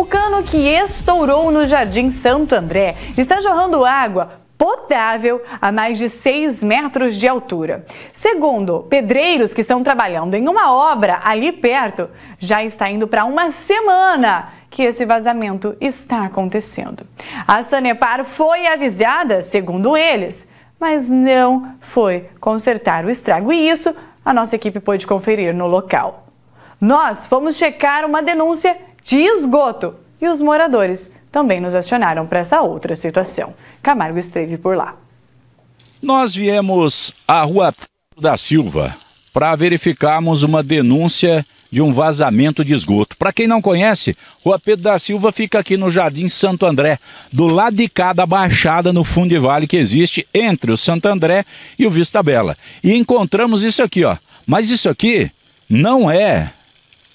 O cano que estourou no Jardim Santo André está jorrando água potável a mais de 6 metros de altura. Segundo, pedreiros que estão trabalhando em uma obra ali perto já está indo para uma semana que esse vazamento está acontecendo. A Sanepar foi avisada, segundo eles, mas não foi consertar o estrago e isso a nossa equipe pôde conferir no local. Nós fomos checar uma denúncia de esgoto. E os moradores também nos acionaram para essa outra situação. Camargo esteve por lá. Nós viemos à Rua da Silva para verificarmos uma denúncia de um vazamento de esgoto. Para quem não conhece, Rua Pedro da Silva fica aqui no Jardim Santo André, do lado de cá da baixada no fundo de vale que existe entre o Santo André e o Vista Bela. E encontramos isso aqui, ó. Mas isso aqui não é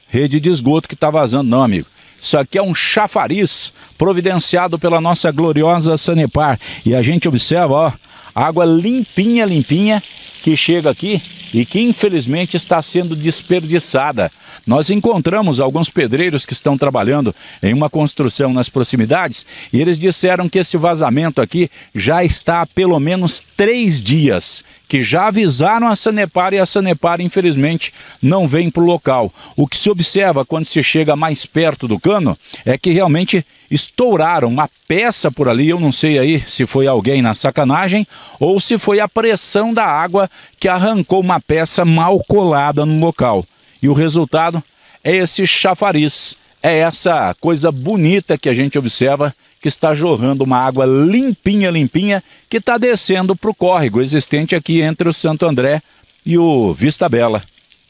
rede de esgoto que está vazando, não, amigo. Isso aqui é um chafariz providenciado pela nossa gloriosa Sanepar. E a gente observa, ó, água limpinha, limpinha, que chega aqui e que infelizmente está sendo desperdiçada. Nós encontramos alguns pedreiros que estão trabalhando em uma construção nas proximidades e eles disseram que esse vazamento aqui já está há pelo menos três dias, que já avisaram a Sanepar e a Sanepar, infelizmente, não vem para o local. O que se observa quando se chega mais perto do cano é que realmente estouraram uma peça por ali, eu não sei aí se foi alguém na sacanagem ou se foi a pressão da água que arrancou uma peça mal colada no local. E o resultado é esse chafariz, é essa coisa bonita que a gente observa que está jorrando uma água limpinha, limpinha, que está descendo para o córrego existente aqui entre o Santo André e o Vista Bela.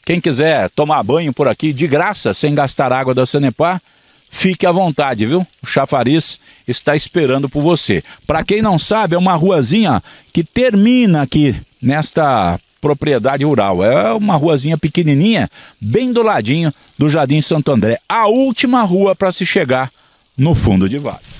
Quem quiser tomar banho por aqui de graça, sem gastar água da Sanepar, fique à vontade, viu? O chafariz está esperando por você. Para quem não sabe, é uma ruazinha que termina aqui nesta propriedade rural. É uma ruazinha pequenininha, bem do ladinho do Jardim Santo André. A última rua para se chegar no fundo de vale.